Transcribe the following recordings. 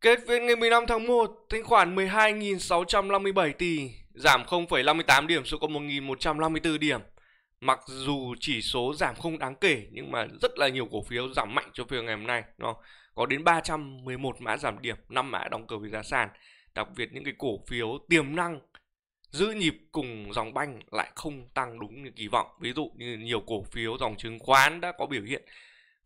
Kết phiên ngày 15 tháng 1, thanh khoản 12.657 tỷ, giảm 0,58 điểm xuống còn 1.154 điểm. Mặc dù chỉ số giảm không đáng kể nhưng mà rất là nhiều cổ phiếu giảm mạnh cho phiên ngày hôm nay. Nó có đến 311 mã giảm điểm, 5 mã đóng cửa về giá sàn. Đặc biệt những cái cổ phiếu tiềm năng giữ nhịp cùng dòng banh lại không tăng đúng như kỳ vọng. Ví dụ như nhiều cổ phiếu dòng chứng khoán đã có biểu hiện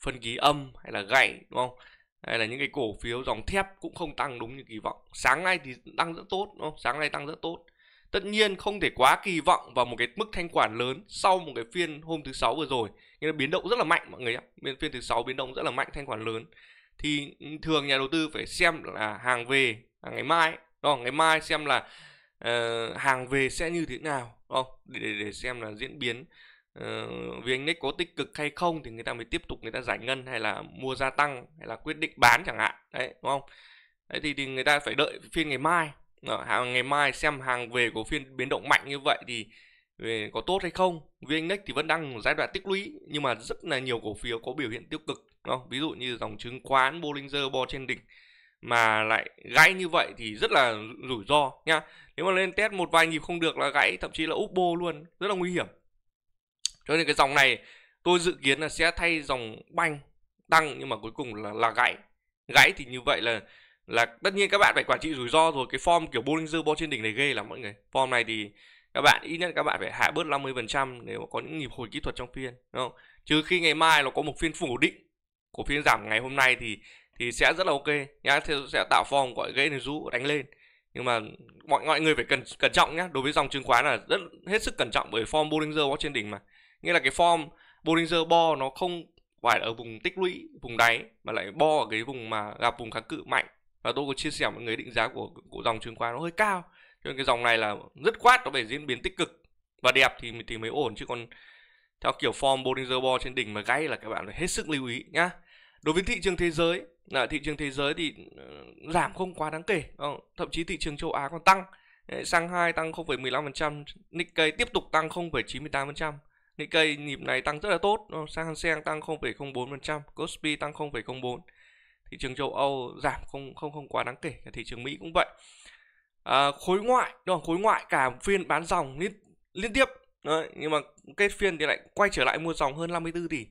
phân ký âm hay là gãy đúng không? hay là những cái cổ phiếu dòng thép cũng không tăng đúng như kỳ vọng sáng nay thì tăng rất tốt đúng không? sáng nay tăng rất tốt tất nhiên không thể quá kỳ vọng vào một cái mức thanh khoản lớn sau một cái phiên hôm thứ sáu vừa rồi nghĩa là biến động rất là mạnh mọi người nhé Bên phiên thứ sáu biến động rất là mạnh thanh khoản lớn thì thường nhà đầu tư phải xem là hàng về hàng ngày mai đó ngày mai xem là uh, hàng về sẽ như thế nào không để, để xem là diễn biến uh, vì anh ấy có tích cực hay không thì người ta mới tiếp tục người ta giải ngân hay là mua gia tăng hay là quyết định bán chẳng hạn đấy đúng không đấy thì, thì người ta phải đợi phiên ngày mai Đó, ờ, hàng ngày mai xem hàng về của phiên biến động mạnh như vậy thì về có tốt hay không vì anh ấy thì vẫn đang giai đoạn tích lũy nhưng mà rất là nhiều cổ phiếu có biểu hiện tiêu cực đúng không? ví dụ như dòng chứng khoán Bollinger Bo trên đỉnh mà lại gãy như vậy thì rất là rủi ro nha nếu mà lên test một vài nhịp không được là gãy thậm chí là úp bô luôn rất là nguy hiểm cho nên cái dòng này tôi dự kiến là sẽ thay dòng banh tăng nhưng mà cuối cùng là là gãy gãy thì như vậy là là tất nhiên các bạn phải quản trị rủi ro rồi cái form kiểu Bollinger bo trên đỉnh này ghê lắm mọi người form này thì các bạn ít nhất các bạn phải hạ bớt 50% nếu có những nhịp hồi kỹ thuật trong phiên đúng không? Trừ khi ngày mai nó có một phiên phủ định của phiên giảm ngày hôm nay thì thì sẽ rất là ok nhá thì sẽ tạo form gọi gãy này rũ đánh lên nhưng mà mọi mọi người phải cẩn cẩn trọng nhé đối với dòng chứng khoán là rất hết sức cẩn trọng bởi form Bollinger Watch trên đỉnh mà nghĩa là cái form Bollinger Bo nó không phải ở vùng tích lũy vùng đáy mà lại bo ở cái vùng mà gặp vùng kháng cự mạnh và tôi có chia sẻ mọi người định giá của của dòng chứng khoán nó hơi cao cho nên cái dòng này là rất quát nó phải diễn biến tích cực và đẹp thì thì mới ổn chứ còn theo kiểu form Bollinger bo trên đỉnh mà gãy là các bạn phải hết sức lưu ý nhá đối với thị trường thế giới là thị trường thế giới thì ờ, giảm không quá đáng kể ờ, thậm chí thị trường châu Á còn tăng Shanghai tăng 0,15% Nikkei tiếp tục tăng 0,98% Nikkei nhịp này tăng rất là tốt, Sang Hang Seng tăng 0,04%, Kospi tăng 0,04. Thị trường châu Âu giảm không không không quá đáng kể, thị trường Mỹ cũng vậy. À, khối ngoại, đúng Khối ngoại cả phiên bán dòng liên, liên tiếp. Đấy, nhưng mà kết phiên thì lại quay trở lại mua dòng hơn 54 tỷ.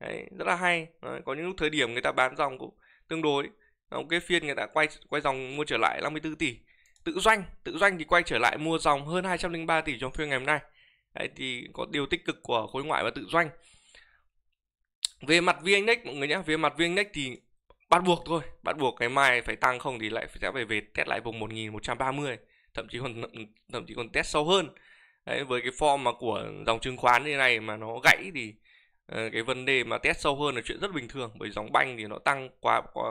Đấy, rất là hay. Đấy, có những lúc thời điểm người ta bán dòng cũng tương đối. Trong cái phiên người ta quay quay dòng mua trở lại 54 tỷ. Tự doanh, tự doanh thì quay trở lại mua dòng hơn 203 tỷ trong phiên ngày hôm nay. Đấy, thì có điều tích cực của khối ngoại và tự doanh về mặt vn mọi người nhé về mặt vn thì bắt buộc thôi bắt buộc ngày mai phải tăng không thì lại sẽ phải về test lại vùng 1130 thậm chí còn thậm chí còn test sâu hơn Đấy, với cái form mà của dòng chứng khoán như này mà nó gãy thì ờ, cái vấn đề mà test sâu hơn là chuyện rất bình thường bởi dòng banh thì nó tăng quá, quá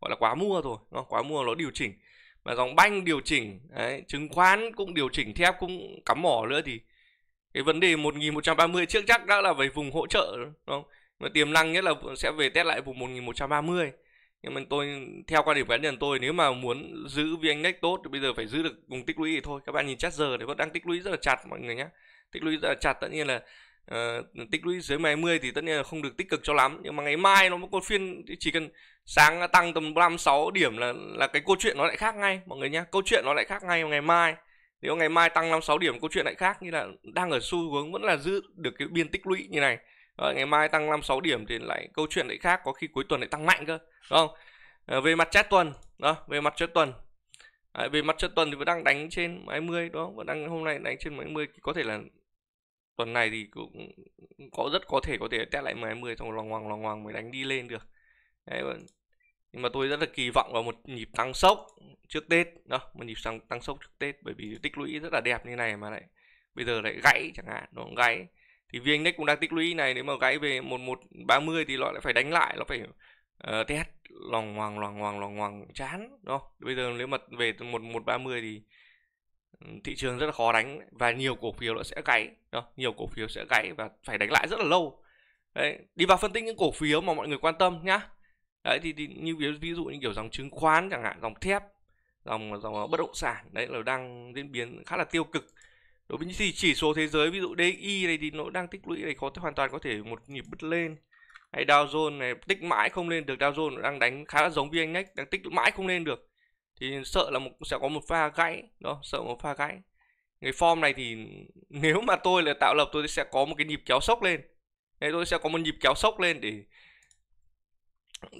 gọi là quá mua rồi nó quá mua nó điều chỉnh mà dòng banh điều chỉnh đấy, chứng khoán cũng điều chỉnh thép cũng cắm mỏ nữa thì cái vấn đề 1130 trước chắc đã là về vùng hỗ trợ đúng không mà tiềm năng nhất là sẽ về test lại vùng 1130 nhưng mà tôi theo quan điểm cá nhân tôi nếu mà muốn giữ vn index tốt thì bây giờ phải giữ được vùng tích lũy thì thôi các bạn nhìn chắc giờ thì vẫn đang tích lũy rất là chặt mọi người nhé tích lũy rất là chặt tất nhiên là uh, tích lũy dưới 20 thì tất nhiên là không được tích cực cho lắm nhưng mà ngày mai nó có phiên chỉ cần sáng tăng tầm 5 6 điểm là là cái câu chuyện nó lại khác ngay mọi người nhé câu chuyện nó lại khác ngay ngày mai nếu ngày mai tăng 56 điểm câu chuyện lại khác như là đang ở xu hướng vẫn là giữ được cái biên tích lũy như này đó, ngày mai tăng 56 điểm thì lại câu chuyện lại khác có khi cuối tuần lại tăng mạnh cơ đúng không à, về mặt chat tuần đó về mặt chat tuần à, về mặt chat tuần thì vẫn đang đánh trên 20 đó vẫn đang hôm nay đánh trên 20 có thể là tuần này thì cũng có rất có thể có thể test lại 20 xong lòng hoàng lòng hoàng mới đánh đi lên được Đấy, nhưng mà tôi rất là kỳ vọng vào một nhịp tăng sốc trước tết đó một nhịp tăng tăng sốc trước tết bởi vì tích lũy rất là đẹp như này mà lại bây giờ lại gãy chẳng hạn nó gãy thì vn index cũng đang tích lũy này nếu mà gãy về một một ba mươi thì nó lại phải đánh lại nó phải uh, test lòng hoàng lòng hoàng lòng hoàng chán đó bây giờ nếu mà về một một ba mươi thì ừ, thị trường rất là khó đánh và nhiều cổ phiếu nó sẽ gãy đó nhiều cổ phiếu sẽ gãy và phải đánh lại rất là lâu đấy đi vào phân tích những cổ phiếu mà mọi người quan tâm nhá đấy thì, thì như ví, ví dụ như kiểu dòng chứng khoán chẳng hạn dòng thép dòng dòng ờ, bất động sản đấy là đang diễn biến khá là tiêu cực đối với những gì chỉ số thế giới ví dụ DI này thì nó đang tích lũy này có hoàn toàn có thể một nhịp bứt lên hay Dow Jones này tích mãi không lên được Dow Jones đang đánh khá là giống VN-Index đang tích mãi không lên được thì sợ là một, sẽ có một pha gãy đó sợ một pha gãy cái form này thì nếu mà tôi là tạo lập tôi sẽ có một cái nhịp kéo sốc lên Thế tôi sẽ có một nhịp kéo sốc lên để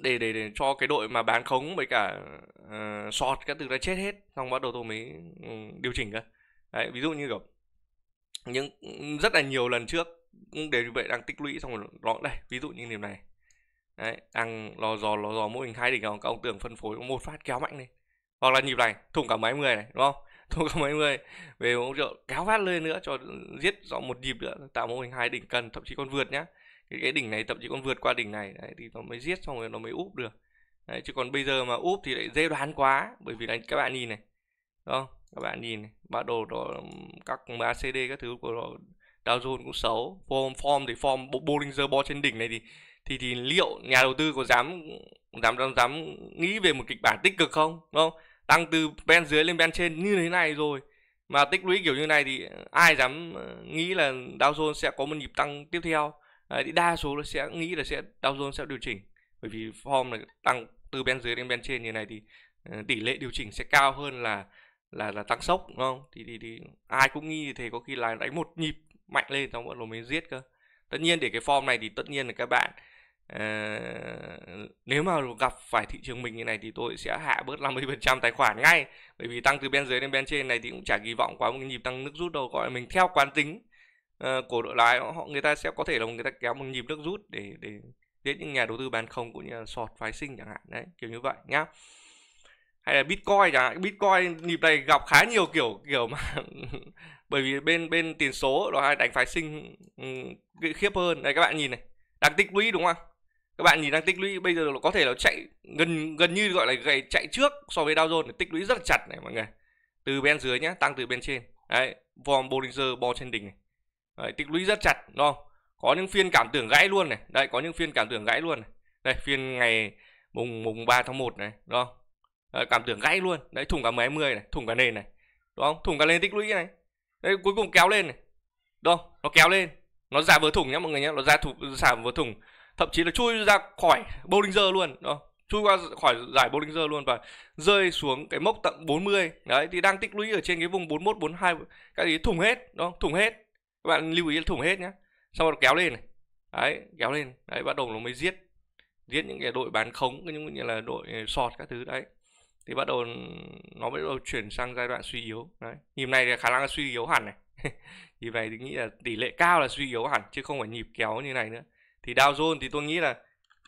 để để để cho cái đội mà bán khống với cả uh, short các thứ đã chết hết xong bắt đầu tôi mới um, điều chỉnh cơ đấy ví dụ như kiểu những rất là nhiều lần trước cũng đều như vậy đang tích lũy xong rồi nó đây ví dụ như điểm này đấy đang lò dò lò dò mô hình hai đỉnh các ông tưởng phân phối một phát kéo mạnh lên hoặc là nhịp này thủng cả máy người này đúng không thủng cả máy người về ông trợ kéo phát lên nữa cho giết dọ một nhịp nữa tạo mô hình hai đỉnh cần thậm chí còn vượt nhá cái, cái đỉnh này thậm chí còn vượt qua đỉnh này đấy, thì nó mới giết xong rồi nó mới úp được đấy, chứ còn bây giờ mà úp thì lại dễ đoán quá bởi vì là các bạn nhìn này không các bạn nhìn này bắt đầu đó các ACD các thứ của nó Dow Jones cũng xấu form form thì form Bollinger bo trên đỉnh này thì thì thì liệu nhà đầu tư có dám dám dám, dám nghĩ về một kịch bản tích cực không đúng không tăng từ ben dưới lên ben trên như thế này rồi mà tích lũy kiểu như này thì ai dám ờ, nghĩ là Dow Jones sẽ có một nhịp tăng tiếp theo Đấy, thì đa số nó sẽ nghĩ là sẽ Dow Jones sẽ điều chỉnh bởi vì form là tăng từ bên dưới đến bên trên như này thì ờ, tỷ lệ điều chỉnh sẽ cao hơn là là là tăng sốc đúng không thì thì, thì ai cũng nghi thì có khi là đánh một nhịp mạnh lên trong bọn nó mới giết cơ tất nhiên để cái form này thì tất nhiên là các bạn uh, nếu mà gặp phải thị trường mình như này thì tôi sẽ hạ bớt 50% tài khoản ngay bởi vì tăng từ bên dưới đến bên trên này thì cũng chả kỳ vọng quá một nhịp tăng nước rút đâu gọi là mình theo quán tính uh, của đội lái họ người ta sẽ có thể là người ta kéo một nhịp nước rút để để đến những nhà đầu tư bán không cũng như là sọt phái sinh chẳng hạn đấy kiểu như vậy nhá hay là bitcoin chẳng hạn bitcoin nhịp này gặp khá nhiều kiểu kiểu mà bởi vì bên bên tiền số đó hay đánh phái sinh ừ, khiếp hơn này các bạn nhìn này đang tích lũy đúng không các bạn nhìn đang tích lũy bây giờ nó có thể là chạy gần gần như gọi là gầy chạy trước so với Dow Jones tích lũy rất là chặt này mọi người từ bên dưới nhá tăng từ bên trên đấy vòm Bollinger bo trên đỉnh này đấy, tích lũy rất chặt đúng không có những phiên cảm tưởng gãy luôn này đây có những phiên cảm tưởng gãy luôn này. đây phiên ngày mùng mùng 3 tháng 1 này đúng không đấy, cảm tưởng gãy luôn đấy thủng cả mấy mươi này thủng cả nền này đúng không thủng cả nền tích lũy này đấy cuối cùng kéo lên này đúng không nó kéo lên nó ra vừa thủng nhá mọi người nhá nó ra thủng giảm vừa thủng thậm chí là chui ra khỏi Bollinger luôn đúng không? chui qua khỏi giải Bollinger luôn và rơi xuống cái mốc tận 40 đấy thì đang tích lũy ở trên cái vùng 41 42 cái gì thủng hết đúng không? thủng hết các bạn lưu ý thủng hết nhé sau đó kéo lên này đấy kéo lên đấy bắt đầu nó mới giết giết những cái đội bán khống những như là đội ờ, sọt các thứ đấy thì bắt đầu nó bắt đầu chuyển sang giai đoạn suy yếu đấy nhịp này thì khả năng là suy yếu hẳn này nhịp này thì nghĩ là tỷ lệ cao là suy yếu hẳn chứ không phải nhịp kéo như này nữa thì Dow Jones thì tôi nghĩ là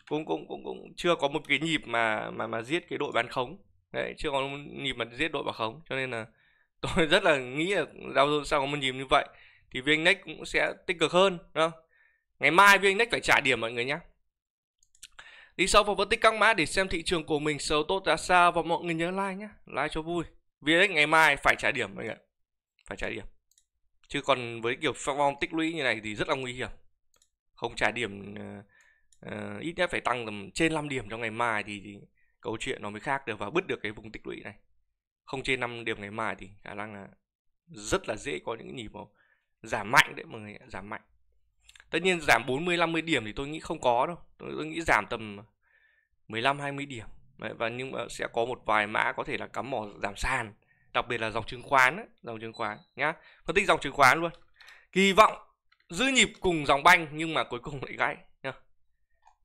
cũng cũng cũng cũng chưa có một cái nhịp mà mà mà giết cái đội bán khống đấy chưa có một nhịp mà giết đội bán khống cho nên là tôi rất là nghĩ là Dow Jones sao có một nhịp như vậy thì VNindex cũng sẽ tích cực hơn đúng không? Ngày mai VNindex phải trả điểm mọi người nhé. Đi sâu vào phân tích các mã để xem thị trường của mình xấu tốt ra sao và mọi người nhớ like nhé, like cho vui. VNindex ngày mai phải trả điểm mọi người, phải trả điểm. Chứ còn với kiểu form tích lũy như này thì rất là nguy hiểm. Không trả điểm uh, ít nhất phải tăng tầm trên 5 điểm trong ngày mai thì, thì câu chuyện nó mới khác được và bứt được cái vùng tích lũy này. Không trên 5 điểm ngày mai thì khả năng là rất là dễ có những nhịp màu giảm mạnh đấy mọi người giảm mạnh tất nhiên giảm 40 50 điểm thì tôi nghĩ không có đâu tôi, tôi nghĩ giảm tầm 15 20 điểm đấy, và nhưng mà sẽ có một vài mã có thể là cắm mỏ giảm sàn đặc biệt là dòng chứng khoán ấy, dòng chứng khoán nhá phân tích dòng chứng khoán luôn kỳ vọng giữ nhịp cùng dòng banh nhưng mà cuối cùng lại gãy nhá.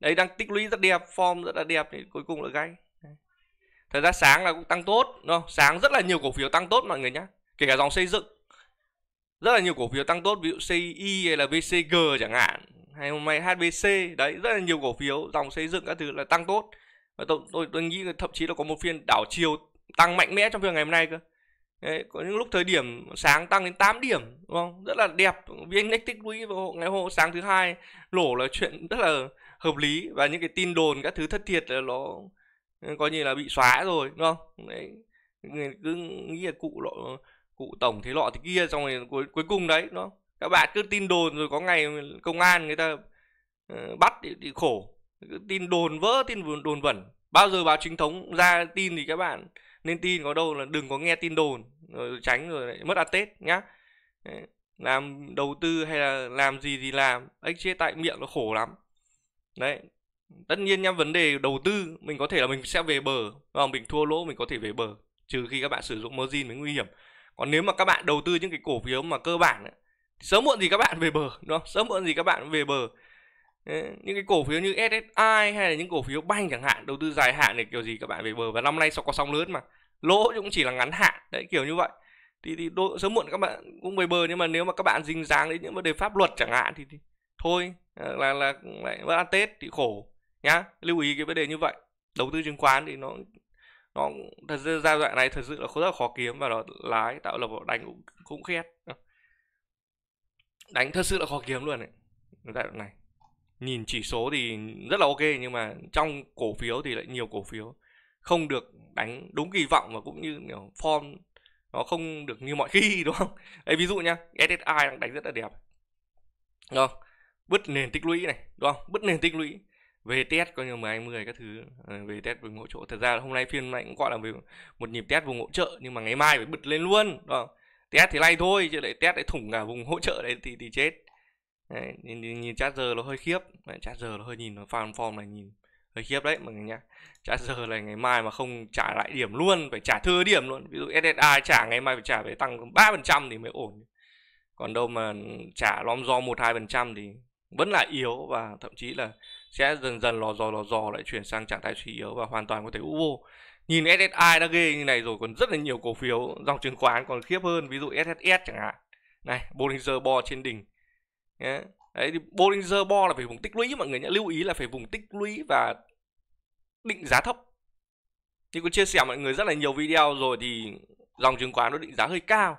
đấy đang tích lũy rất đẹp form rất là đẹp thì cuối cùng lại gãy thời gian sáng là cũng tăng tốt đúng không? sáng rất là nhiều cổ phiếu tăng tốt mọi người nhá kể cả dòng xây dựng rất là nhiều cổ phiếu tăng tốt ví dụ CI hay là VCG chẳng hạn hay hôm nay HBC đấy rất là nhiều cổ phiếu dòng xây dựng các thứ là tăng tốt và tôi tôi, tôi nghĩ là thậm chí là có một phiên đảo chiều tăng mạnh mẽ trong phiên ngày hôm nay cơ đấy, có những lúc thời điểm sáng tăng đến 8 điểm đúng không rất là đẹp VN-Index tích lũy vào ngày hôm sáng thứ hai lỗ là chuyện rất là hợp lý và những cái tin đồn các thứ thất thiệt là nó coi như là bị xóa rồi đúng không đấy người cứ nghĩ là cụ lộ cụ tổng thế lọ thế kia xong rồi cuối cuối cùng đấy nó các bạn cứ tin đồn rồi có ngày công an người ta uh, bắt thì, thì khổ cứ tin đồn vỡ tin đồn, vẩn bao giờ báo chính thống ra tin thì các bạn nên tin có đâu là đừng có nghe tin đồn rồi tránh rồi lại mất ăn tết nhá làm đầu tư hay là làm gì thì làm anh chết tại miệng nó khổ lắm đấy tất nhiên nha vấn đề đầu tư mình có thể là mình sẽ về bờ còn mình thua lỗ mình có thể về bờ trừ khi các bạn sử dụng margin mới nguy hiểm còn nếu mà các bạn đầu tư những cái cổ phiếu mà cơ bản ấy, sớm muộn gì các bạn về bờ đúng không sớm muộn gì các bạn về bờ những cái cổ phiếu như SSI hay là những cổ phiếu banh chẳng hạn đầu tư dài hạn này kiểu gì các bạn về bờ và năm nay sau có sóng lớn mà lỗ cũng chỉ là ngắn hạn đấy kiểu như vậy thì thì đôi, sớm muộn các bạn cũng về bờ nhưng mà nếu mà các bạn dính dáng đến những vấn đề pháp luật chẳng hạn thì, thì thôi ờ, là là lại vẫn ăn tết thì khổ nhá lưu ý cái vấn đề như vậy đầu tư chứng khoán thì nó nó thật sự giai đoạn này thật sự là rất là khó kiếm và nó lái tạo lập đánh cũng cũng khét đánh thật sự là khó kiếm luôn đấy giai đoạn này nhìn chỉ số thì rất là ok nhưng mà trong cổ phiếu thì lại nhiều cổ phiếu không được đánh đúng kỳ vọng và cũng như kiểu form nó không được như mọi khi đúng không đấy ví dụ nhá SSI đang đánh rất là đẹp đúng không bứt nền tích lũy này đúng không bứt nền tích lũy về test coi như mười hai mười các thứ ờ, về test vùng hỗ trợ thật ra hôm nay phiên này cũng gọi là về một nhịp test vùng hỗ trợ nhưng mà ngày mai phải bật lên luôn đó test thì lay thôi chứ lại test lại thủng cả vùng hỗ trợ đấy thì thì chết đấy, nhìn, nhìn chat giờ nó hơi khiếp đấy, chat giờ nó hơi nhìn nó farm form này nhìn hơi khiếp đấy mọi người nhá chat giờ này ngày mai mà không trả lại điểm luôn phải trả thừa điểm luôn ví dụ SSI trả ngày mai phải trả phải tăng ba phần trăm thì mới ổn còn đâu mà trả lom do một hai phần trăm thì vẫn là yếu và thậm chí là sẽ dần dần lò dò lò dò lại chuyển sang trạng thái suy yếu và hoàn toàn có thể u vô nhìn SSI đã ghê như này rồi còn rất là nhiều cổ phiếu dòng chứng khoán còn khiếp hơn ví dụ SSS chẳng hạn này Bollinger Bo trên đỉnh yeah. đấy thì Bollinger Bo là phải vùng tích lũy mọi người nhé lưu ý là phải vùng tích lũy và định giá thấp thì cũng chia sẻ mọi người rất là nhiều video rồi thì dòng chứng khoán nó định giá hơi cao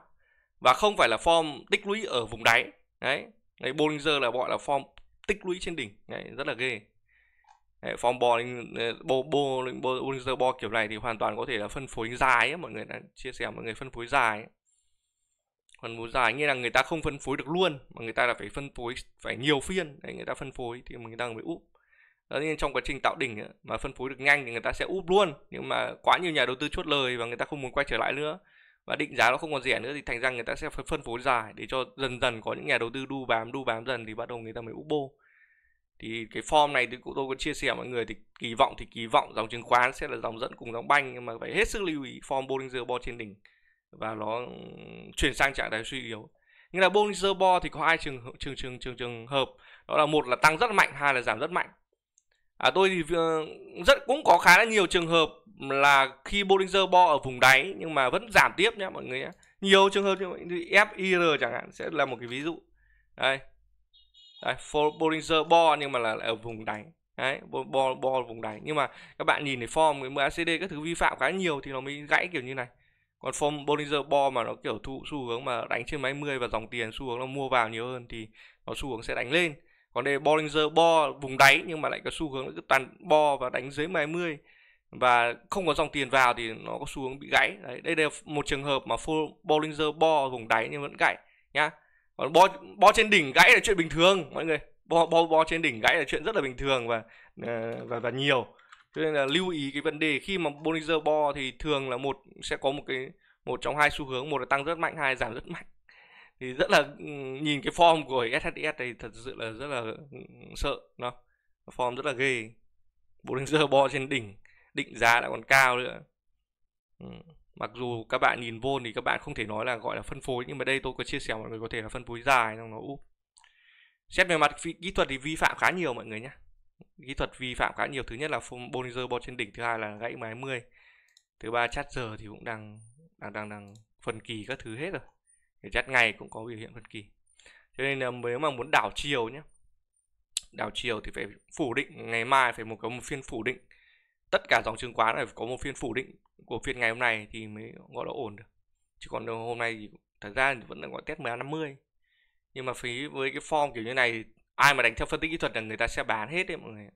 và không phải là form tích lũy ở vùng đáy đấy đấy, Bollinger là gọi là form tích lũy trên đỉnh đấy, rất là ghê đấy, form ờ, Bollinger, bo, Bollinger bo kiểu này thì hoàn toàn có thể là phân phối dài ấy, mọi người đã chia sẻ mọi người phân phối dài ấy. còn phối dài nghĩa là người ta không phân phối được luôn mà người ta là phải phân phối phải nhiều phiên để người ta phân phối thì mình đang mới úp tất nhiên trong quá trình tạo đỉnh mà phân phối được nhanh thì người ta sẽ úp luôn nhưng mà quá nhiều nhà đầu tư chốt lời và người ta không muốn quay trở lại nữa và định giá nó không còn rẻ nữa thì thành ra người ta sẽ phân phối dài để cho dần dần có những nhà đầu tư đu bám đu bám dần thì bắt đầu người ta mới úp bô thì cái form này thì cụ tôi có chia sẻ mọi người thì kỳ vọng thì kỳ vọng dòng chứng khoán sẽ là dòng dẫn cùng dòng banh nhưng mà phải hết sức lưu ý form Bollinger Band trên đỉnh và nó chuyển sang trạng thái suy yếu nhưng là Bollinger Band thì có hai trường trường trường trường trường hợp đó là một là tăng rất mạnh hai là giảm rất mạnh à tôi thì ờ, rất cũng có khá là nhiều trường hợp là khi Bollinger Bo ở vùng đáy nhưng mà vẫn giảm tiếp nhé mọi người nhé. Nhiều trường hợp như FIR chẳng hạn sẽ là một cái ví dụ. Đây. Đây, Bollinger Bo nhưng mà là ở vùng đáy. Đấy, bo, bo vùng đáy. Nhưng mà các bạn nhìn thấy form cái MACD các thứ vi phạm khá nhiều thì nó mới gãy kiểu như này. Còn form Bollinger Bo mà nó kiểu thụ xu hướng mà đánh trên máy 10 và dòng tiền xu hướng nó mua vào nhiều hơn thì nó xu hướng sẽ đánh lên. Còn đây Bollinger Bo vùng đáy nhưng mà lại có xu hướng nó cứ toàn bo và đánh dưới máy 10 và không có dòng tiền vào thì nó có xu hướng bị gãy đấy đây là một trường hợp mà Bollinger bo vùng đáy nhưng vẫn gãy nhá bo bo trên đỉnh gãy là chuyện bình thường mọi người bo bo bo trên đỉnh gãy là chuyện rất là bình thường và ờ, và và nhiều cho nên là lưu ý cái vấn đề khi mà Bollinger bo thì thường là một sẽ có một cái một trong hai xu hướng một là tăng rất mạnh hai là giảm rất mạnh thì rất là ừ, nhìn cái form của SHS này thật sự là rất là ừ, sợ nó form rất là ghê Bollinger bo trên đỉnh định giá đã còn cao nữa ừ. mặc dù các bạn nhìn vô thì các bạn không thể nói là gọi là phân phối nhưng mà đây tôi có chia sẻ mọi người có thể là phân phối dài trong nó úp xét về mặt kỹ thuật thì vi phạm khá nhiều mọi người nhé kỹ thuật vi phạm khá nhiều thứ nhất là Bollinger bo trên đỉnh thứ hai là gãy máy 10 thứ ba chát giờ thì cũng đang đang đang đang phần kỳ các thứ hết rồi để chát ngày cũng có biểu hiện phần kỳ cho nên là nếu mà muốn đảo chiều nhé đảo chiều thì phải phủ định ngày mai phải một cái một phiên phủ định tất cả dòng chứng khoán phải có một phiên phủ định của phiên ngày hôm nay thì mới gọi là ổn được chứ còn hôm nay thì thật ra thì vẫn là gọi test 1250 nhưng mà phí với cái form kiểu như này ai mà đánh theo phân tích kỹ thuật là người ta sẽ bán hết đấy mọi người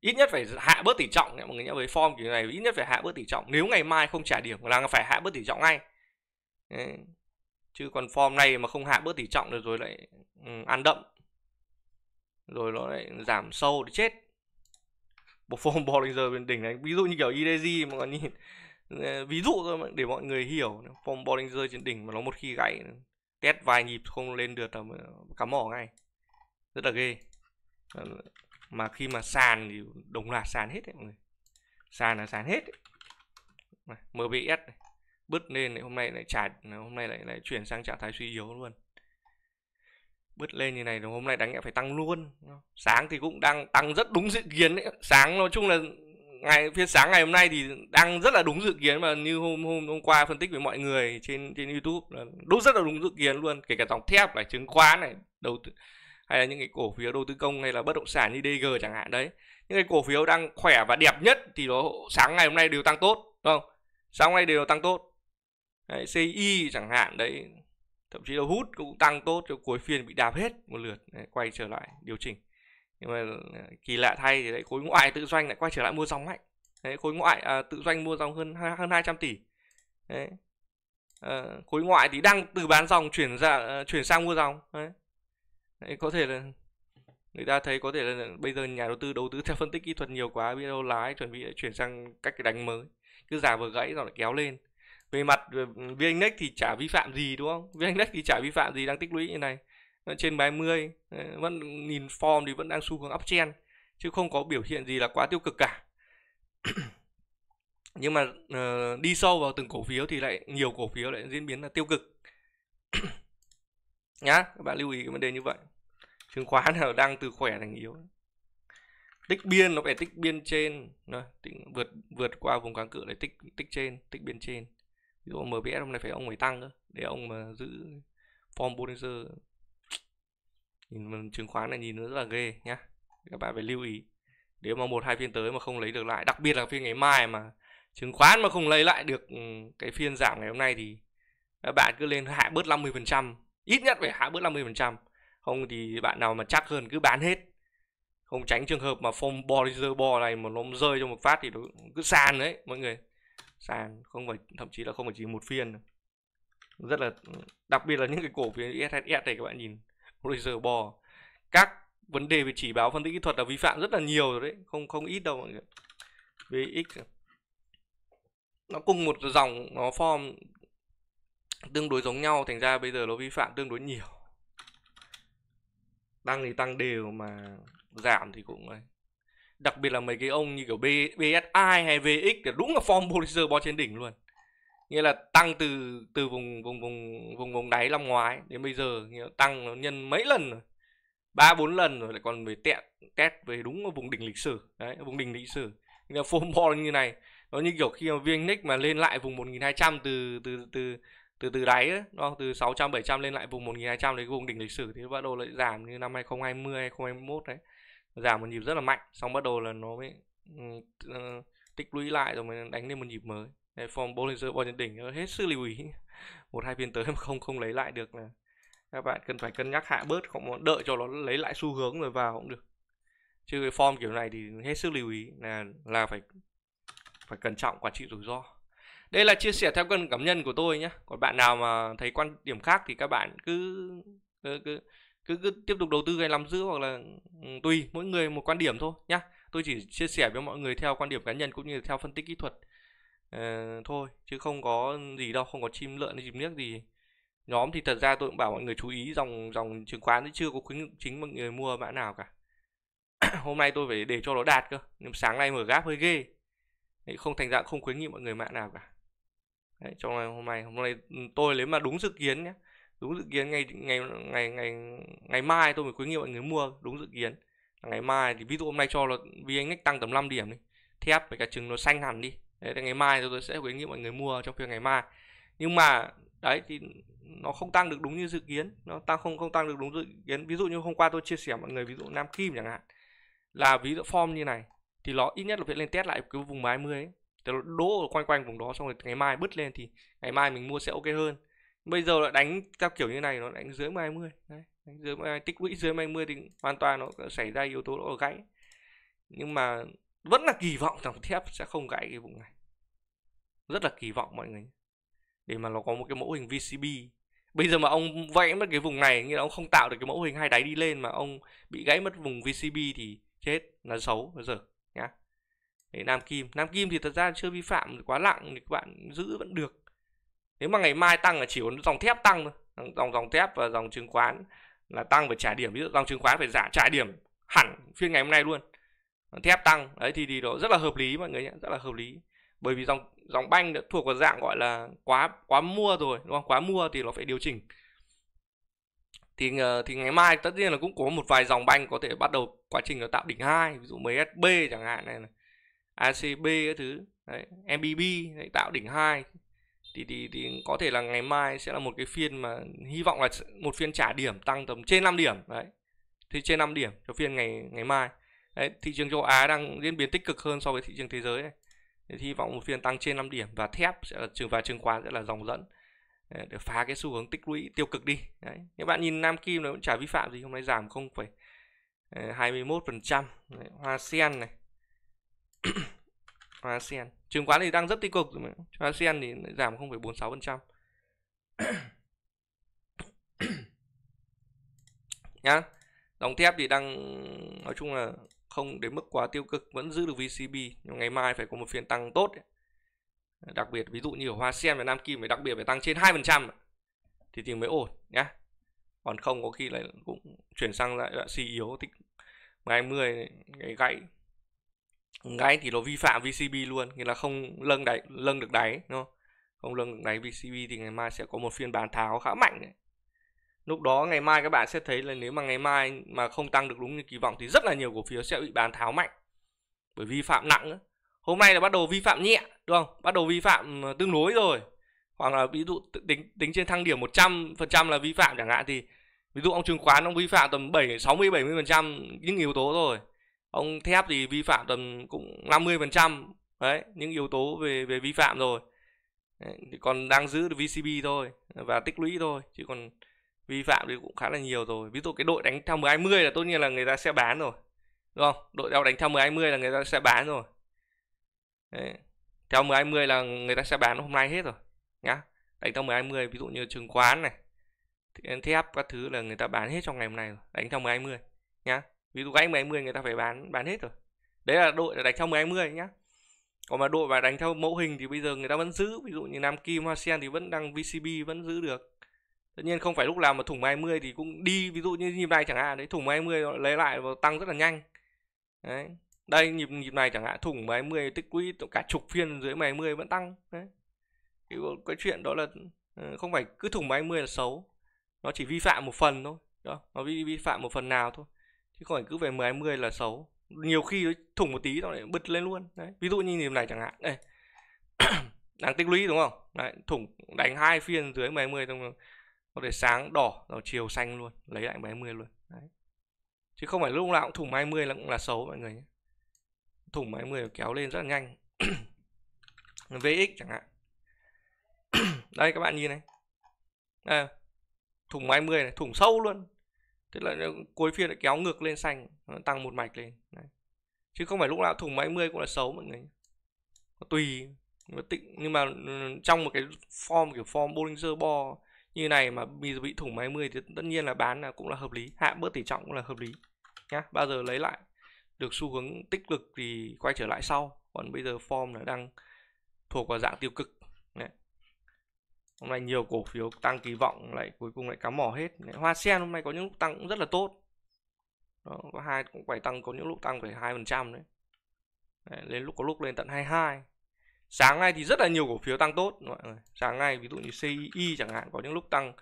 ít nhất phải hạ bớt tỷ trọng đấy mọi người nhé với form kiểu này ít nhất phải hạ bớt tỷ trọng nếu ngày mai không trả điểm là phải hạ bớt tỷ trọng ngay đấy. chứ còn form này mà không hạ bớt tỷ trọng rồi rồi lại ừ, ăn đậm rồi nó lại giảm sâu thì chết bộ form Bollinger bên đỉnh này ví dụ như kiểu IDG mọi người nhìn ờ, ví dụ thôi để mọi người hiểu form Bollinger trên đỉnh mà nó một khi gãy test vài nhịp không lên được là cắm mỏ ngay rất là ghê ờ, mà khi mà sàn thì đồng loạt sàn hết đấy mọi người sàn là sàn hết ấy. MBS này. bứt lên này, hôm nay lại trả hôm nay lại lại chuyển sang trạng thái suy yếu luôn bứt lên như này rồi hôm nay đáng lẽ phải tăng luôn sáng thì cũng đang tăng rất đúng dự kiến ấy. sáng nói chung là ngày phiên sáng ngày hôm nay thì đang rất là đúng dự kiến mà như hôm hôm hôm qua phân tích với mọi người trên trên YouTube là đúng rất là đúng dự kiến luôn kể cả dòng thép này chứng khoán này đầu tư, hay là những cái cổ phiếu đầu tư công hay là bất động sản như DG chẳng hạn đấy những cái cổ phiếu đang khỏe và đẹp nhất thì nó sáng ngày hôm nay đều tăng tốt đúng không sáng ngày đều tăng tốt đấy, CI chẳng hạn đấy thậm chí là hút cũng tăng tốt cho cuối phiên bị đạp hết một lượt quay trở lại điều chỉnh nhưng mà ờ, kỳ lạ thay thì đấy khối ngoại tự doanh lại quay trở lại mua dòng mạnh đấy, khối ngoại à, tự doanh mua dòng hơn hơn 200 tỷ đấy à, khối ngoại thì đang từ bán dòng chuyển ra ờ, chuyển sang mua dòng đấy. đấy có thể là người ta thấy có thể là bây giờ nhà đầu tư đầu tư theo phân tích kỹ thuật nhiều quá biết đâu lái chuẩn bị chuyển sang cách đánh mới cứ giả vừa gãy rồi lại kéo lên về mặt ừ, vn index thì chả vi phạm gì đúng không vn index thì chả vi phạm gì đang tích lũy như này trên 30 ừ, vẫn nhìn form thì vẫn đang xu hướng uptrend chứ không có biểu hiện gì là quá tiêu cực cả nhưng mà uh, đi sâu vào từng cổ phiếu thì lại nhiều cổ phiếu lại diễn biến là tiêu cực nhá các bạn lưu ý cái vấn đề như vậy chứng khoán nào đang từ khỏe thành yếu tích biên nó phải tích biên trên nó tích, vượt vượt qua vùng kháng cự để tích tích trên tích biên trên ví dụ MBS hôm nay phải ông phải tăng cơ để ông mà giữ form Bollinger nhìn chứng khoán này nhìn nó rất là ghê nhá các bạn phải lưu ý nếu mà một hai phiên tới mà không lấy được lại đặc biệt là phiên ngày mai mà chứng khoán mà không lấy lại được ừ, cái phiên giảm ngày hôm nay thì các bạn cứ lên hạ bớt 50% ít nhất phải hạ bớt 50% không thì bạn nào mà chắc hơn cứ bán hết không tránh trường hợp mà form Bollinger Ball này mà nó rơi trong một phát thì nó cứ sàn đấy mọi người sàn không phải thậm chí là không phải chỉ một phiên rất là đặc biệt là những cái cổ phiếu SHS này các bạn nhìn Razer bò các vấn đề về chỉ báo phân tích kỹ thuật là vi phạm rất là nhiều rồi đấy không không ít đâu mọi người VX nó cùng một dòng nó form tương đối giống nhau thành ra bây giờ nó vi phạm tương đối nhiều tăng thì tăng đều mà giảm thì cũng đặc biệt là mấy cái ông như kiểu BSI hay VX thì đúng là form Bollinger bo trên đỉnh luôn nghĩa là tăng từ từ vùng vùng vùng vùng vùng đáy năm ngoái đến bây giờ nghĩa tăng nó nhân mấy lần rồi ba bốn lần rồi lại còn về tẹt test về đúng vùng đỉnh lịch sử đấy vùng đỉnh lịch sử nghĩa là form bo như này nó như kiểu khi mà viên mà lên lại vùng 1200 từ từ từ từ từ đáy ấy, nó từ 600 700 lên lại vùng 1200 đấy vùng đỉnh lịch sử thì bắt đầu lại giảm như năm 2020 2021 đấy giảm một nhịp rất là mạnh xong bắt đầu là nó mới ừ, ờ, tích lũy lại rồi mới đánh lên một nhịp mới đây, form Bollinger Band trên đỉnh hết sức lưu ý một hai phiên tới mà không không lấy lại được là các bạn cần phải cân nhắc hạ bớt không đợi cho nó lấy lại xu hướng rồi vào cũng được chứ cái form kiểu này thì hết sức lưu ý là là phải phải cẩn trọng quản trị rủi ro đây là chia sẻ theo cân cảm nhân của tôi nhé còn bạn nào mà thấy quan điểm khác thì các bạn cứ cứ, cứ cứ, cứ tiếp tục đầu tư hay nắm giữ hoặc là ừ, tùy mỗi người một quan điểm thôi nhá tôi chỉ chia sẻ với mọi người theo quan điểm cá nhân cũng như theo phân tích kỹ thuật uh, thôi chứ không có gì đâu không có chim lợn hay chim nước gì nhóm thì thật ra tôi cũng bảo mọi người chú ý dòng dòng chứng khoán thì chưa có khuyến chính mọi người mua mã nào cả hôm nay tôi phải để cho nó đạt cơ nhưng sáng nay mở gáp hơi ghê Đấy, không thành dạng không khuyến nghị mọi người mã nào cả Đấy, trong ngày hôm nay hôm nay ừ, tôi nếu mà đúng dự kiến nhé đúng dự kiến ngày ngày ngày ngày ngày mai tôi mới khuyến nghị mọi người mua đúng dự kiến ngày mai thì ví dụ hôm nay cho là vn tăng tầm 5 điểm đi thép với cả chừng nó xanh hẳn đi đấy thì ngày mai tôi sẽ khuyến nghị mọi người mua trong phiên ngày mai nhưng mà đấy thì nó không tăng được đúng như dự kiến nó tăng không không tăng được đúng dự kiến ví dụ như hôm qua tôi chia sẻ mọi người ví dụ nam kim chẳng hạn là ví dụ form như này thì nó ít nhất là phải lên test lại cái vùng 20 ấy thì nó đỗ quanh quanh vùng đó xong rồi ngày mai bứt lên thì ngày mai mình mua sẽ ok hơn bây giờ lại đánh theo kiểu như này nó đánh dưới 20 đấy đánh dưới tích lũy dưới 20 thì hoàn toàn nó xảy ra yếu tố nó gãy nhưng mà vẫn là kỳ vọng dòng thép sẽ không gãy cái vùng này rất là kỳ vọng mọi người để mà nó có một cái mẫu hình VCB bây giờ mà ông vẽ mất cái vùng này nghĩa là ông không tạo được cái mẫu hình hai đáy đi lên mà ông bị gãy mất vùng VCB thì chết là xấu bây giờ nhá Đấy, Nam Kim Nam Kim thì thật ra chưa vi phạm quá nặng thì các bạn giữ vẫn được nếu mà ngày mai tăng là chỉ có dòng thép tăng thôi dòng dòng thép và dòng chứng khoán là tăng và trả điểm ví dụ dòng chứng khoán phải giảm trả điểm hẳn phiên ngày hôm nay luôn thép tăng đấy thì thì đó rất là hợp lý mọi người nhé rất là hợp lý bởi vì dòng dòng banh đã thuộc vào dạng gọi là quá quá mua rồi đúng không quá mua thì nó phải điều chỉnh thì ờ, thì ngày mai tất nhiên là cũng có một vài dòng banh có thể bắt đầu quá trình nó tạo đỉnh hai ví dụ MSB chẳng hạn này, này ACB các thứ đấy, MBB đấy, tạo đỉnh hai thì, thì thì có thể là ngày mai sẽ là một cái phiên mà hy vọng là một phiên trả điểm tăng tầm trên 5 điểm đấy thì trên 5 điểm cho phiên ngày ngày mai đấy, thị trường châu Á đang diễn biến tích cực hơn so với thị trường thế giới này thì hy vọng một phiên tăng trên 5 điểm và thép sẽ là trường và chứng khoán sẽ là dòng dẫn để phá cái xu hướng tích lũy tiêu cực đi đấy các bạn nhìn Nam Kim nó cũng chả vi phạm gì hôm nay giảm không phải ờ, 21 phần trăm Hoa Sen này Hoa Sen chứng khoán thì đang rất tích cực cho ASEAN thì giảm 0,46% nhá dòng thép thì đang nói chung là không đến mức quá tiêu cực vẫn giữ được VCB nhưng ngày mai phải có một phiên tăng tốt đặc biệt ví dụ như ở Hoa Sen và Nam Kim phải đặc biệt phải tăng trên 2% thì thì mới ổn nhá còn không có khi lại cũng chuyển sang lại đoạn suy yếu tích ngày 10 ngày gãy ngay thì nó vi phạm VCB luôn nghĩa là không lâng đáy lâng được đáy đúng không không lâng được đáy VCB thì ngày mai sẽ có một phiên bán tháo khá mạnh đấy. lúc đó ngày mai các bạn sẽ thấy là nếu mà ngày mai mà không tăng được đúng như kỳ vọng thì rất là nhiều cổ phiếu sẽ bị bán tháo mạnh bởi vi phạm nặng nữa. hôm nay là bắt đầu vi phạm nhẹ đúng không bắt đầu vi phạm ờ, tương đối rồi hoặc là ví dụ tính tính trên thăng điểm 100% là vi phạm chẳng hạn thì ví dụ ông chứng khoán ông vi phạm tầm 7 60 70% những yếu tố rồi ông thép thì vi phạm tầm cũng 50 phần trăm đấy những yếu tố về về vi phạm rồi đấy, thì còn đang giữ được VCB thôi và tích lũy thôi chứ còn vi phạm thì cũng khá là nhiều rồi ví dụ cái đội đánh theo 1020 là tất nhiên là người ta sẽ bán rồi đúng không đội đeo đánh theo 1020 là người ta sẽ bán rồi đấy. theo 1020 là người ta sẽ bán hôm nay hết rồi nhá đánh theo 1020 ví dụ như chứng khoán này thép các thứ là người ta bán hết trong ngày hôm nay rồi đánh theo 1020 nhá ví dụ gãy 10 20 người ta phải bán bán hết rồi đấy là đội đánh theo 10 20 nhá còn mà đội mà đánh theo mẫu hình thì bây giờ người ta vẫn giữ ví dụ như Nam Kim Hoa Sen thì vẫn đang VCB vẫn giữ được tất nhiên không phải lúc nào mà thủng 20 thì cũng đi ví dụ như nhịp này chẳng hạn đấy thủng 20 nó lấy lại và tăng rất là nhanh đấy đây nhịp nhịp này chẳng hạn thủng 20 tích lũy cả chục phiên dưới 20 vẫn tăng đấy cái, cái chuyện đó là ờ, không phải cứ thủng 20 là xấu nó chỉ vi phạm một phần thôi đó nó vi, vi phạm một phần nào thôi chứ không phải cứ về 10 20 là xấu nhiều khi thủng một tí nó lại bật lên luôn đấy ví dụ như điểm này chẳng hạn đây đang tích lũy đúng không đấy, thủng đánh hai phiên dưới 10 20 trong có thể sáng đỏ rồi chiều xanh luôn lấy lại 10 20 luôn đấy chứ không phải lúc nào cũng thủng 20 là cũng là xấu mọi người nhé thủng 20 kéo lên rất là nhanh VX chẳng hạn đây các bạn nhìn này à, thủng 20 này thủng sâu luôn tức là cuối phiên lại kéo ngược lên xanh nó tăng một mạch lên Đấy. chứ không phải lúc nào thùng 70 cũng là xấu mọi người nó tùy nó tịnh nhưng mà ừ, trong một cái form kiểu form Bollinger Band như này mà bị bị thủng máy 70 thì tất nhiên là bán là cũng là hợp lý hạ bớt tỷ trọng cũng là hợp lý nhá bao giờ lấy lại được xu hướng tích cực thì quay trở lại sau còn bây giờ form là đang thuộc vào dạng tiêu cực hôm nay nhiều cổ phiếu tăng kỳ vọng lại cuối cùng lại cắm mỏ hết hoa sen hôm nay có những lúc tăng cũng rất là tốt đó, có hai cũng phải tăng có những lúc tăng phải hai phần trăm đấy lên lúc có lúc lên tận 22 sáng nay thì rất là nhiều cổ phiếu tăng tốt mọi người sáng nay ví dụ như CII e chẳng hạn có những lúc tăng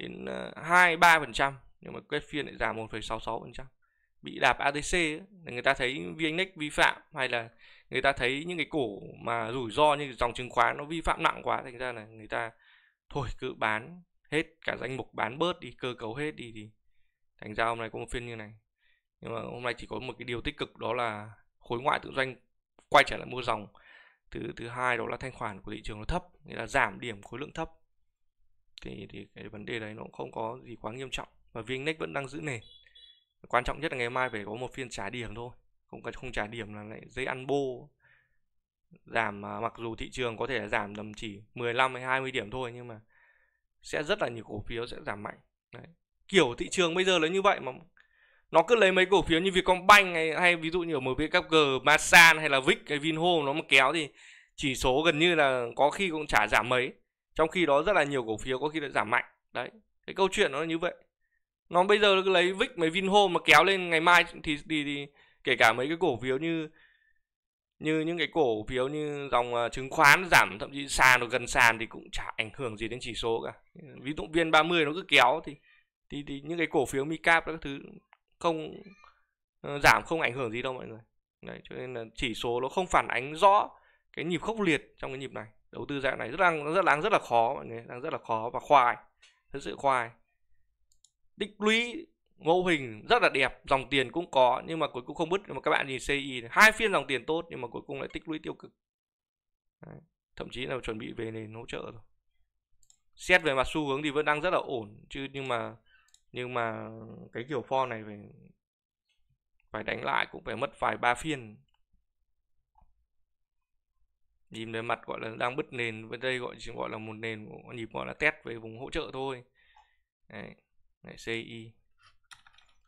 đến ờ, hai ba phần trăm nhưng mà kết phiên lại giảm 1,66 phần trăm bị đạp ATC ấy, người ta thấy VNX vi phạm hay là người ta thấy những cái cổ mà rủi ro như dòng chứng khoán nó vi phạm nặng quá thành ra là người ta thôi cứ bán hết cả danh mục bán bớt đi cơ cấu hết đi thì thành ra hôm nay có một phiên như này nhưng mà hôm nay chỉ có một cái điều tích cực đó là khối ngoại tự doanh quay trở lại mua dòng thứ thứ hai đó là thanh khoản của thị trường nó thấp nghĩa là giảm điểm khối lượng thấp thì thì cái vấn đề đấy nó cũng không có gì quá nghiêm trọng và VNX vẫn đang giữ nền quan trọng nhất là ngày mai phải có một phiên trả điểm thôi không cần không trả điểm là lại dây ăn bô giảm mặc dù thị trường có thể là giảm tầm chỉ 15 hay 20 điểm thôi nhưng mà sẽ rất là nhiều cổ phiếu sẽ giảm mạnh Đấy. kiểu thị trường bây giờ là như vậy mà nó cứ lấy mấy cổ phiếu như Vietcombank hay, hay ví dụ như ở MB G, Masan hay là Vic hay Vinhome nó mà kéo thì chỉ số gần như là có khi cũng chả giảm mấy trong khi đó rất là nhiều cổ phiếu có khi lại giảm mạnh đấy cái câu chuyện nó như vậy nó bây giờ lấy vick mấy Vinhome mà kéo lên ngày mai thì, thì, thì kể cả mấy cái cổ phiếu như như những cái cổ phiếu như dòng ờ, chứng khoán giảm thậm chí sàn hoặc gần sàn thì cũng chả ảnh hưởng gì đến chỉ số cả ví dụ viên 30 nó cứ kéo thì thì, thì những cái cổ phiếu micap các thứ không ờ, giảm không ảnh hưởng gì đâu mọi người đấy cho nên là chỉ số nó không phản ánh rõ cái nhịp khốc liệt trong cái nhịp này đầu tư dạng này rất là rất đang rất là khó mọi người đang rất là khó và khoai thật sự khoai tích lũy mô hình rất là đẹp dòng tiền cũng có nhưng mà cuối cùng không bứt nhưng mà các bạn nhìn CI hai phiên dòng tiền tốt nhưng mà cuối cùng lại tích lũy tiêu cực Đấy. thậm chí là chuẩn bị về nền hỗ trợ rồi xét về mặt xu hướng thì vẫn đang rất là ổn chứ nhưng mà nhưng mà cái kiểu form này phải phải đánh lại cũng phải mất vài ba phiên nhìn về mặt gọi là đang bứt nền bên đây gọi chỉ gọi là một nền nhịp gọi là test về vùng hỗ trợ thôi Đấy. Đấy, CI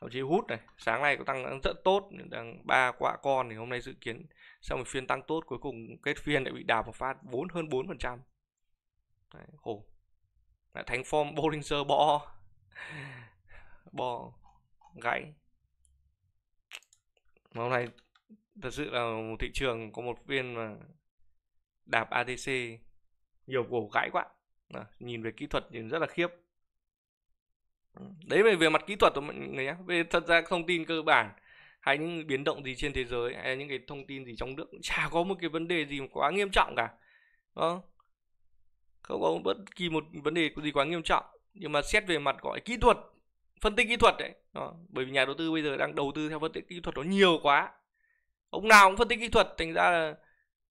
thậm chí hút này sáng nay có tăng rất tốt đang ba quạ con thì hôm nay dự kiến sau một phiên tăng tốt cuối cùng kết phiên lại bị đào một phát bốn hơn bốn phần trăm khổ lại thành form Bollinger bo bo gãy mà hôm nay thật sự là một thị trường có một viên mà đạp ATC nhiều cổ gãy quá à, nhìn về kỹ thuật nhìn rất là khiếp đấy về về mặt kỹ thuật của mọi người nhé về thật ra thông tin cơ bản hay những biến động gì trên thế giới hay những cái thông tin gì trong nước cũng chả có một cái vấn đề gì quá nghiêm trọng cả đó không có bất kỳ một vấn đề gì quá nghiêm trọng nhưng mà xét về mặt gọi kỹ thuật phân tích kỹ thuật đấy đó. bởi vì nhà đầu tư bây giờ đang đầu tư theo phân tích kỹ thuật nó nhiều quá ông nào cũng phân tích kỹ thuật thành ra là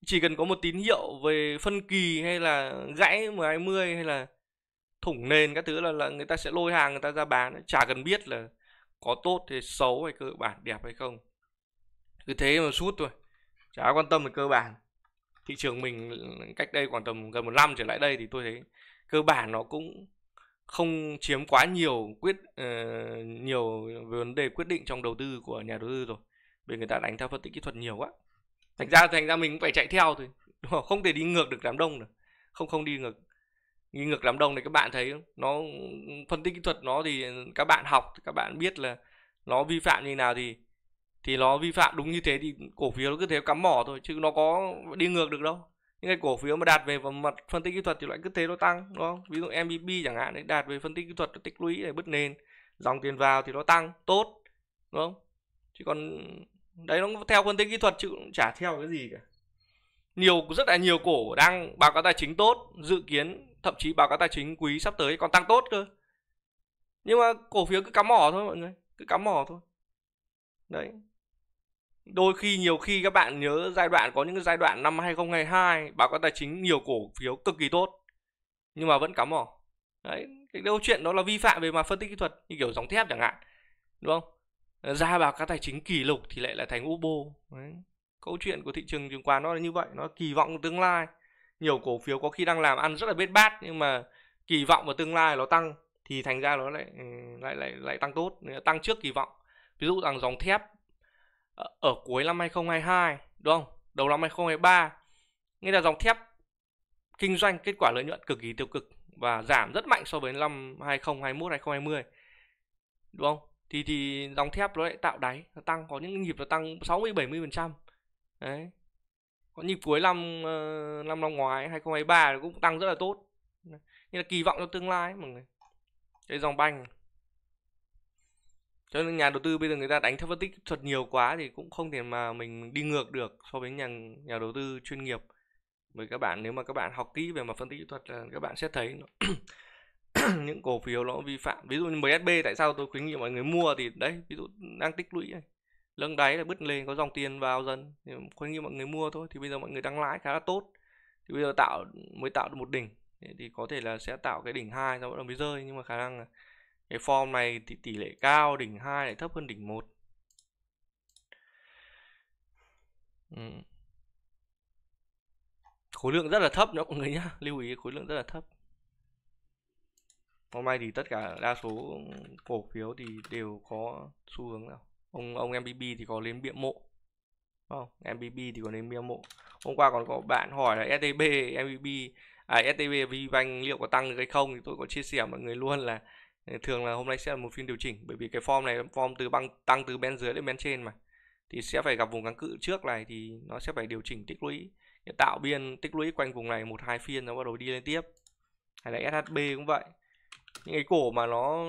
chỉ cần có một tín hiệu về phân kỳ hay là gãy M20 hay là thủng nền các thứ là, là người ta sẽ lôi hàng người ta ra bán chả cần biết là có tốt thì xấu hay cơ bản đẹp hay không cứ thế mà suốt thôi chả quan tâm về cơ bản thị trường mình cách đây khoảng tầm gần một năm trở lại đây thì tôi thấy cơ bản nó cũng không chiếm quá nhiều quyết uh, nhiều vấn đề quyết định trong đầu tư của nhà đầu tư rồi vì người ta đánh theo phân tích kỹ thuật nhiều quá thành ra thành ra mình cũng phải chạy theo thôi không thể đi ngược được đám đông được không không đi ngược ngược đám đông này các bạn thấy không? nó phân tích kỹ thuật nó thì các bạn học các bạn biết là nó vi phạm như nào thì thì nó vi phạm đúng như thế thì cổ phiếu nó cứ thế cắm mỏ thôi chứ nó có đi ngược được đâu những cái cổ phiếu mà đạt về vào mặt phân tích kỹ thuật thì lại cứ thế nó tăng đúng không ví dụ MVP chẳng hạn đấy đạt về phân tích kỹ thuật nó tích lũy để bứt nền dòng tiền vào thì nó tăng tốt đúng không chứ còn đấy nó theo phân tích kỹ thuật chứ cũng chả theo cái gì cả nhiều rất là nhiều cổ đang báo cáo tài chính tốt dự kiến thậm chí báo cáo tài chính quý sắp tới còn tăng tốt cơ nhưng mà cổ phiếu cứ cắm mỏ thôi mọi người cứ cắm mỏ thôi đấy đôi khi nhiều khi các bạn nhớ giai đoạn có những cái giai đoạn năm 2022 báo cáo tài chính nhiều cổ phiếu cực kỳ tốt nhưng mà vẫn cắm mỏ đấy cái câu chuyện đó là vi phạm về mặt phân tích kỹ thuật như kiểu dòng thép chẳng hạn đúng không ra báo cáo tài chính kỷ lục thì lại là thành ubo đấy câu chuyện của thị trường chứng khoán nó là như vậy nó kỳ vọng tương lai nhiều cổ phiếu có khi đang làm ăn rất là bết bát nhưng mà kỳ vọng vào tương lai nó tăng thì thành ra nó lại ừ, lại lại lại tăng tốt tăng trước kỳ vọng ví dụ rằng dòng thép ờ, ở cuối năm 2022 đúng không đầu năm 2023 nghĩa là dòng thép kinh doanh kết quả lợi nhuận cực kỳ tiêu cực và giảm rất mạnh so với năm 2021 2020 đúng không thì thì dòng thép nó lại tạo đáy nó tăng có những nhịp nó tăng 60 70 phần trăm đấy còn như cuối năm ờ, năm năm ngoái 2023 cũng tăng rất là tốt như là kỳ vọng cho tương lai ấy, mọi người cái dòng banh cho nên nhà đầu tư bây giờ người ta đánh theo phân tích thuật nhiều quá thì cũng không thể mà mình đi ngược được so với nhà nhà đầu tư chuyên nghiệp Với các bạn nếu mà các bạn học kỹ về mặt phân tích kỹ thuật các bạn sẽ thấy nó những cổ phiếu nó vi phạm ví dụ như MSB tại sao tôi khuyến nghị mọi người mua thì đấy ví dụ đang tích lũy này lưng đáy là bứt lên có dòng tiền vào dần thì khuyến mọi người mua thôi thì bây giờ mọi người đang lãi khá là tốt thì bây giờ tạo mới tạo được một đỉnh thì có thể là sẽ tạo cái đỉnh hai sau đó mới rơi nhưng mà khả năng là cái form này thì tỷ lệ cao đỉnh hai lại thấp hơn đỉnh một ừ. khối lượng rất là thấp đó mọi người nhá lưu ý khối lượng rất là thấp hôm nay thì tất cả đa số cổ phiếu thì đều có xu hướng nào ông ông MBB thì có đến biện mộ không MBB thì có đến biện mộ hôm qua còn có bạn hỏi là STB MBB à STB Vbank liệu có tăng được hay không thì tôi có chia sẻ mọi người luôn là ừ, thường là hôm nay sẽ là một phiên điều chỉnh bởi vì cái form này form từ băng tăng từ bên dưới đến bên trên mà thì sẽ phải gặp vùng kháng cự trước này thì nó sẽ phải điều chỉnh tích lũy tạo biên tích lũy quanh vùng này một hai phiên nó bắt đầu đi lên tiếp hay là SHB cũng vậy những cái cổ mà nó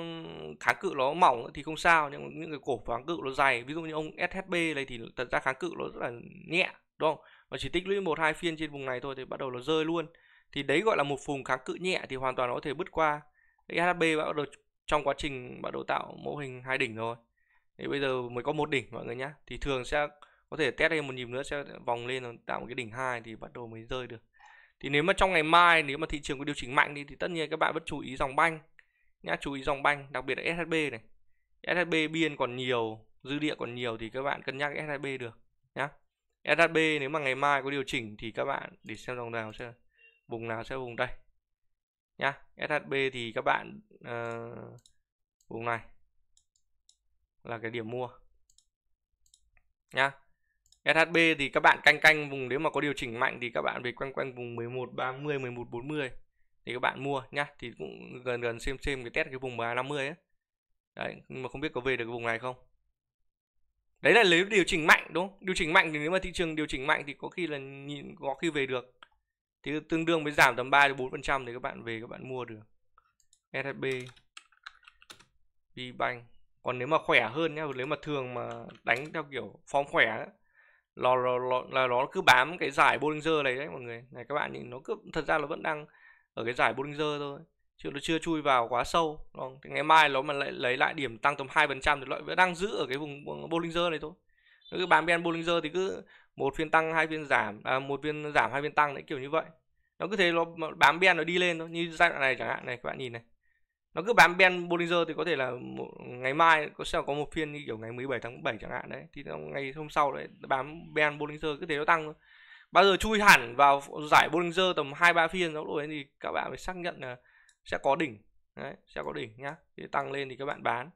kháng cự nó mỏng thì không sao nhưng những cái cổ kháng cự nó dày ví dụ như ông SHB này thì thật ra kháng cự nó rất là nhẹ đúng không và chỉ tích lũy một hai phiên trên vùng này thôi thì bắt đầu nó rơi luôn thì đấy gọi là một vùng kháng cự nhẹ thì hoàn toàn nó có thể bứt qua SHB bắt đầu trong quá trình bắt đầu tạo mẫu hình hai đỉnh rồi thì bây giờ mới có một đỉnh mọi người nhá thì thường sẽ có thể test thêm một nhịp nữa sẽ vòng lên tạo một cái đỉnh hai thì bắt đầu mới rơi được thì nếu mà trong ngày mai nếu mà thị trường có điều chỉnh mạnh đi thì tất nhiên các bạn vẫn chú ý dòng banh nhá chú ý dòng banh đặc biệt là SHB này SHB biên còn nhiều dư địa còn nhiều thì các bạn cân nhắc SHB được nhá SHB nếu mà ngày mai có điều chỉnh thì các bạn để xem dòng nào sẽ vùng nào sẽ vùng đây nhá SHB thì các bạn uh, vùng này là cái điểm mua nhá SHB thì các bạn canh canh vùng nếu mà có điều chỉnh mạnh thì các bạn về quanh quanh vùng 11 30 11 40 thì các bạn mua nhá thì cũng gần gần xem xem cái test cái vùng mà 50 ấy đấy nhưng mà không biết có về được cái vùng này không đấy là nếu điều chỉnh mạnh đúng không điều chỉnh mạnh thì nếu mà thị trường điều chỉnh mạnh thì có khi là nhìn có khi về được thì tương đương với giảm tầm 3 đến 4 phần trăm thì các bạn về các bạn mua được SHB Vbank còn nếu mà khỏe hơn nhá nếu mà thường mà đánh theo kiểu form khỏe ấy, là, là, là, là nó cứ bám cái giải Bollinger này đấy mọi người này các bạn nhìn nó cứ thật ra nó vẫn đang ở cái giải Bollinger thôi chứ nó chưa chui vào quá sâu không? Thì ngày mai nó mà lại lấy lại điểm tăng tầm 2% thì loại vẫn đang giữ ở cái vùng Bollinger này thôi nó cứ bán bên Bollinger thì cứ một phiên tăng hai phiên giảm à, một phiên giảm hai phiên tăng đấy kiểu như vậy nó cứ thế nó bám ben nó đi lên thôi như giai đoạn này chẳng hạn này các bạn nhìn này nó cứ bám ben Bollinger thì có thể là một, ngày mai có sẽ có một phiên như kiểu ngày 17 tháng 7 chẳng hạn đấy thì nó, ngày hôm sau đấy bám ben Bollinger cứ thế nó tăng thôi bao giờ chui hẳn vào giải Bollinger tầm hai ba phiên tốc độ thì các bạn phải xác nhận là sẽ có đỉnh đấy sẽ có đỉnh nhá thì tăng lên thì các bạn bán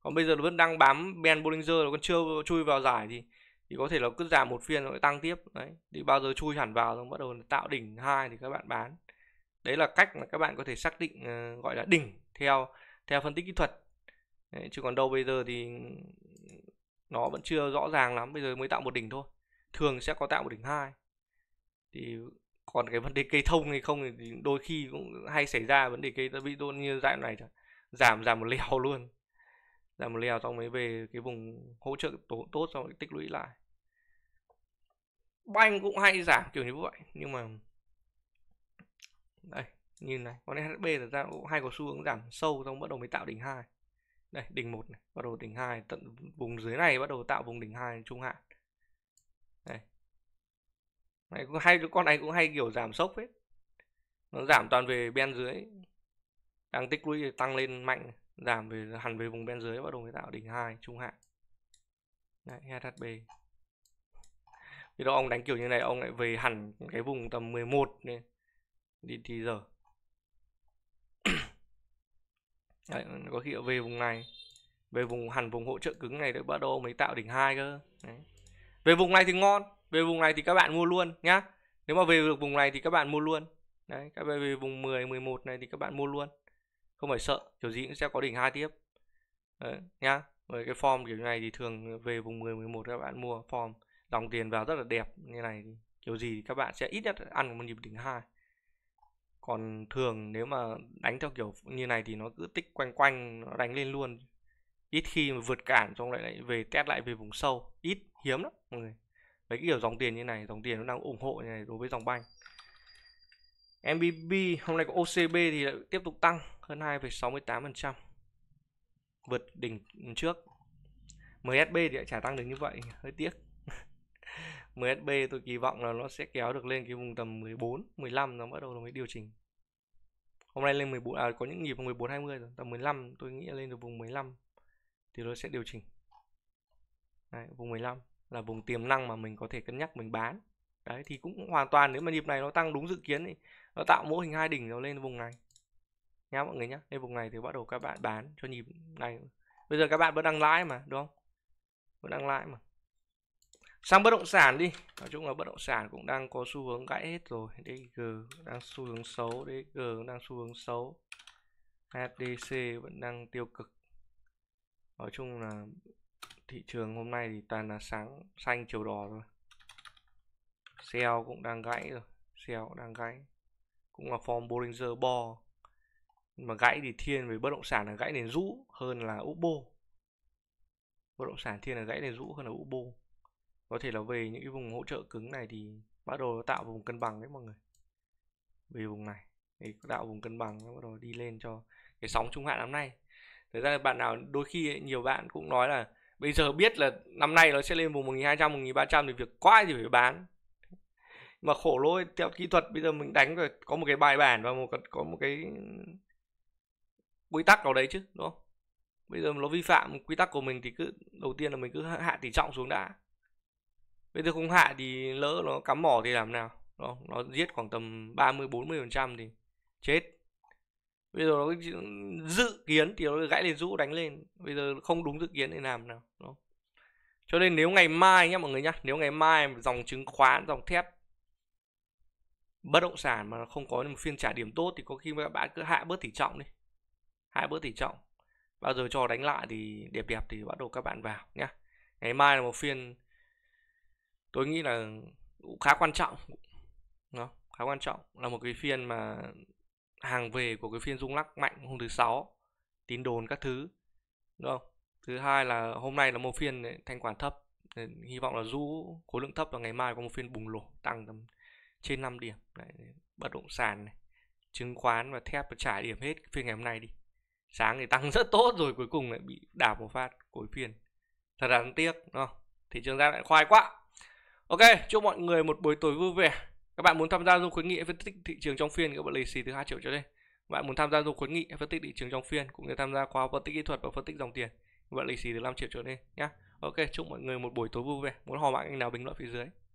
còn bây giờ vẫn đang bám Ben Bollinger nó còn chưa chui vào giải thì thì có thể là cứ giảm một phiên rồi tăng tiếp đấy thì bao giờ chui hẳn vào rồi bắt đầu tạo đỉnh hai thì các bạn bán đấy là cách mà các bạn có thể xác định uh, gọi là đỉnh theo theo phân tích kỹ thuật đấy, chứ còn đâu bây giờ thì nó vẫn chưa rõ ràng lắm bây giờ mới tạo một đỉnh thôi thường sẽ có tạo một đỉnh hai thì còn cái vấn đề cây thông hay không thì đôi khi cũng hay xảy ra vấn đề cây ta bị đôn như dạng này giảm giảm một lèo luôn giảm một lèo xong mới về cái vùng hỗ trợ tốt tốt xong tích lũy lại banh cũng hay giảm kiểu như vậy nhưng mà đây nhìn này con SHB thật ra cũng hay có xu hướng giảm sâu xong bắt đầu mới tạo đỉnh hai đây đỉnh một này bắt đầu đỉnh hai tận vùng dưới này bắt đầu tạo vùng đỉnh hai trung hạn đây này cũng hay con này cũng hay kiểu giảm sốc hết nó giảm toàn về bên dưới đang tích lũy tăng lên mạnh giảm về hẳn về vùng bên dưới và đầu mới tạo đỉnh hai trung hạn Đấy, SHB Vì đó ông đánh kiểu như này ông lại về hẳn cái vùng tầm 11 nên đi thì giờ Đấy, có khi về vùng này về vùng hẳn vùng hỗ trợ cứng này để bắt đầu mới tạo đỉnh hai cơ Đấy. về vùng này thì ngon về vùng này thì các bạn mua luôn nhá nếu mà về được vùng này thì các bạn mua luôn đấy các bạn về vùng 10 11 này thì các bạn mua luôn không phải sợ kiểu gì cũng sẽ có đỉnh hai tiếp đấy, nhá với cái form kiểu này thì thường về vùng 10 11 các bạn mua form dòng tiền vào rất là đẹp như này thì kiểu gì thì các bạn sẽ ít nhất ăn một nhịp đỉnh hai còn thường nếu mà đánh theo kiểu như này thì nó cứ tích quanh quanh nó đánh lên luôn ít khi mà vượt cản xong lại lại về test lại về vùng sâu ít hiếm lắm mọi người với kiểu dòng tiền như này dòng tiền nó đang ủng hộ như này đối với dòng banh MBB hôm nay có OCB thì lại tiếp tục tăng hơn 2,68% vượt đỉnh trước MSB thì lại trả tăng được như vậy hơi tiếc MSB tôi kỳ vọng là nó sẽ kéo được lên cái vùng tầm 14 15 nó bắt đầu nó mới điều chỉnh hôm nay lên 14 à có những nhịp 14 20 rồi tầm 15 tôi nghĩ lên được vùng 15 thì nó sẽ điều chỉnh Đấy, vùng 15 là vùng tiềm năng mà mình có thể cân nhắc mình bán đấy thì cũng hoàn toàn nếu mà nhịp này nó tăng đúng dự kiến thì nó tạo mô hình hai đỉnh nó lên vùng này nhá mọi người nhá lên vùng này thì bắt đầu các bạn bán cho nhịp này bây giờ các bạn vẫn đang lãi mà đúng không vẫn đang lãi mà sang bất động sản đi nói chung là bất động sản cũng đang có xu hướng gãy hết rồi DG đang xu hướng xấu DG đang xu hướng xấu HDC vẫn đang tiêu cực nói chung là thị trường hôm nay thì toàn là sáng xanh chiều đỏ thôi Sell cũng đang gãy rồi Sell cũng đang gãy Cũng là form Bollinger Bo mà gãy thì thiên về bất động sản là gãy đến rũ hơn là Upbo Bất động sản thiên là gãy đến rũ hơn là Upbo Có thể là về những cái vùng hỗ trợ cứng này thì bắt đầu nó tạo vùng cân bằng đấy mọi người Về vùng này thì tạo vùng cân bằng nó bắt đầu đi lên cho cái sóng trung hạn năm nay Thật ra là bạn nào đôi khi ấy, nhiều bạn cũng nói là bây giờ biết là năm nay nó sẽ lên vùng 1200 1300 thì việc quái thì phải bán mà khổ lỗi theo kỹ thuật bây giờ mình đánh rồi có một cái bài bản và một có một cái quy tắc nào đấy chứ đúng không bây giờ nó vi phạm quy tắc của mình thì cứ đầu tiên là mình cứ hạ tỷ trọng xuống đã bây giờ không hạ thì lỡ nó cắm mỏ thì làm nào đó, nó giết khoảng tầm 30 40 phần trăm thì chết bây giờ nó dự kiến thì nó gãy lên rũ đánh lên bây giờ không đúng dự kiến thì làm nào đó. cho nên nếu ngày mai nhé mọi người nhá nếu ngày mai dòng chứng khoán dòng thép bất động sản mà không có một phiên trả điểm tốt thì có khi các bạn cứ hạ bớt tỷ trọng đi hạ bớt tỷ trọng bao giờ cho đánh lại thì đẹp đẹp thì bắt đầu các bạn vào nhá ngày mai là một phiên tôi nghĩ là cũng khá quan trọng nó khá quan trọng là một cái phiên mà hàng về của cái phiên rung lắc mạnh hôm thứ sáu tín đồn các thứ đúng không thứ hai là hôm nay là một phiên thanh khoản thấp hy vọng là rũ khối lượng thấp và ngày mai có một phiên bùng nổ tăng tầm trên 5 điểm Đấy, bất động sản này chứng khoán và thép trải điểm hết phiên ngày hôm nay đi sáng thì tăng rất tốt rồi cuối cùng lại bị đảo một phát cuối phiên thật đáng tiếc đúng không thị trường ra lại khoai quá ok chúc mọi người một buổi tối vui vẻ các bạn muốn tham gia dung khuyến nghị phân tích thị trường trong phiên các bạn lì xì từ 2 triệu trở lên bạn muốn tham gia dung khuyến nghị phân tích thị trường trong phiên cũng như tham gia khóa phân tích kỹ thuật và phân tích dòng tiền các bạn lì xì từ 5 triệu trở lên nhé ok chúc mọi người một buổi tối vui vẻ muốn hò mạng anh nào bình luận phía dưới